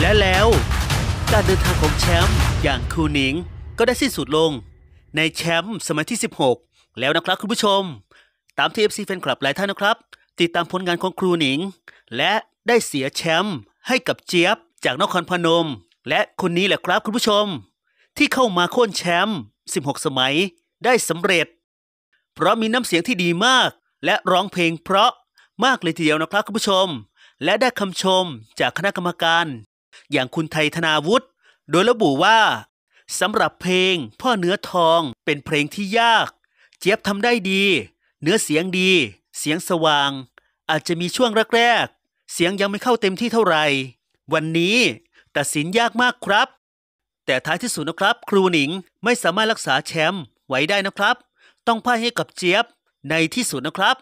และแล้วการเดินทางของแชมป์อย่างคูหนิง ก็ได้สิ้นสุดลง ในแชมป์สมัยที่ 16 แล้วนะครับคุณผู้ชม ตามที่ FC แฟนคลับหลายท่านนะครับ ติดตามผลงานของครูหนิงและได้เสียแชมป์ให้กับเจี๊ยบจากนครพนม และคนนี้แหละครับคุณผู้ชม ที่เข้ามาโค่นแชมป์16 สมัยได้สำเร็จ เพราะมีน้ำเสียงที่ดีมาก และร้องเพลงเพราะมากเลยทีเดียวนะครับคุณผู้ชม และได้คำชมจากคณะกรรมการอย่างคุณไทยธนาวุฒิโดยระบุว่าสำหรับเพลง พ่อเนื้อทองเป็นเพลงที่ยาก เจี๊ยบทำได้ดี เนื้อเสียงดี เสียงสว่าง อาจจะมีช่วงแรก ๆ เสียงยังไม่เข้าเต็มที่เท่าไหร่วันนี้ตัดสินยากมากครับ แต่ท้ายที่สุดนะครับ ครูหนิงไม่สามารถรักษาแชมป์ไว้ได้นะครับ ต้องพ่ายให้กับเจี๊ยบในที่สุดนะครับ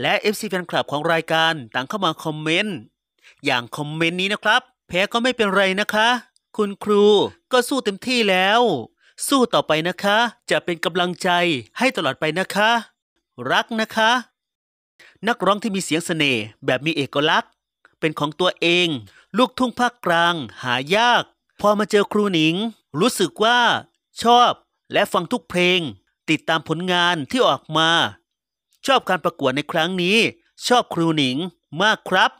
และ FC แฟนคลับของรายการต่างเข้ามาคอมเมนต์อย่างคอมเมนต์นี้นะครับแพ้ก็ไม่เป็นไรนะคะ คุณครูก็สู้เต็มที่แล้ว สู้ต่อไปนะคะ จะเป็นกำลังใจให้ตลอดไปนะคะ รักนะคะ นักร้องที่มีเสียงเสน่ห์แบบมีเอกลักษณ์ เป็นของตัวเอง ลูกทุ่งภาคกลาง หายาก พอมาเจอครูหนิง รู้สึกว่า ชอบและฟังทุกเพลง ติดตามผลงานที่ออกมา ชอบการประกวดในครั้งนี้ ชอบครูหนิงมากครับ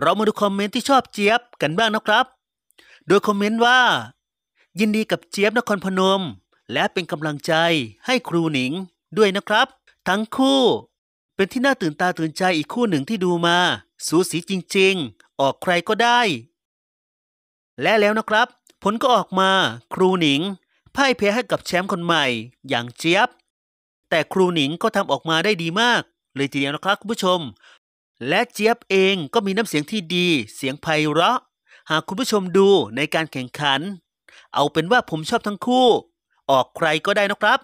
เรามาดูคอมเมนต์ที่ชอบเจี๊ยบกันบ้างนะครับ โดยคอมเมนต์ว่ายินดีกับเจี๊ยบนครพนม และเป็นกำลังใจให้ครูหนิงด้วยนะครับ ทั้งคู่ เป็นที่น่าตื่นตาตื่นใจอีกคู่หนึ่งที่ดูมา สูสีจริงๆ ออกใครก็ได้ และแล้วนะครับ ผลก็ออกมาครูหนิงพ่ายแพ้ให้กับแชมป์คนใหม่อย่างเจี๊ยบ แต่ครูหนิงก็ทำออกมาได้ดีมากเลยทีเดียวนะครับคุณผู้ชมและเจี๊ยบเองก็มีน้ำเสียงที่ดีเสียงไพเราะ หากคุณผู้ชมดูในการแข่งขัน เอาเป็นว่าผมชอบทั้งคู่ ออกใครก็ได้นะครับ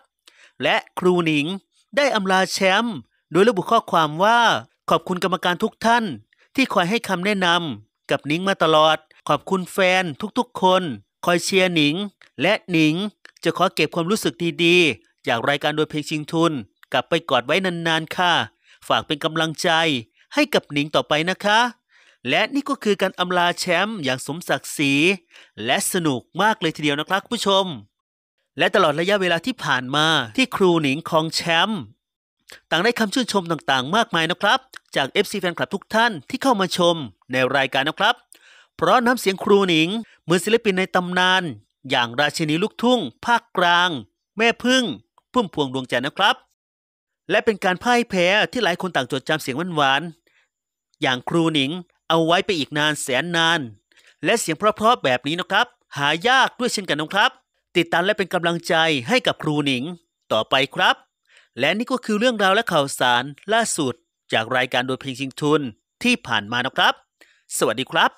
และครูหนิงได้อำลาแชมป์โดยระบุข้อความว่า ขอบคุณกรรมการทุกท่าน ที่คอยให้คำแนะนำ กับหนิงมาตลอด ขอบคุณแฟนทุกๆคน คอยเชียร์หนิง และหนิง จะขอเก็บความรู้สึกดีๆจากรายการโดยเพลงชิงทุน กลับไปกอดไว้นานๆค่ะ ฝากเป็นกำลังใจให้กับหนิงต่อไปนะคะ และนี่ก็คือการอำลาแชมป์อย่างสมศักดิ์ศรีและสนุกมากเลยทีเดียวนะครับผู้ชม และตลอดระยะเวลาที่ผ่านมาที่ครูหนิงของแชมป์ต่างได้คำชื่นชมต่างๆ มากมายนะครับ จาก FC แฟนคลับทุกท่านที่เข้ามาชมในรายการนะครับ เพราะน้ำเสียงครูหนิงเหมือนศิลปินในตำนาน อย่างราชินี ลูกทุ่ง ภาคกลาง แม่พึ่งพุ่มพวงดวงจันทร์นะครับ และเป็นการพ่ายแพ้ที่หลายคนต่างจดจำเสียงหวานอย่างครูหนิงเอาไว้ไปอีกนานแสนนาน และเสียงเพราะๆแบบนี้นะครับ หายากด้วยเช่นกันนะครับ ติดตามและเป็นกำลังใจให้กับครูหนิง ต่อไปครับ และนี่ก็คือเรื่องราวและข่าวสารล่าสุด จากรายการโดยเพลงชิงทุนที่ผ่านมานะครับ สวัสดีครับ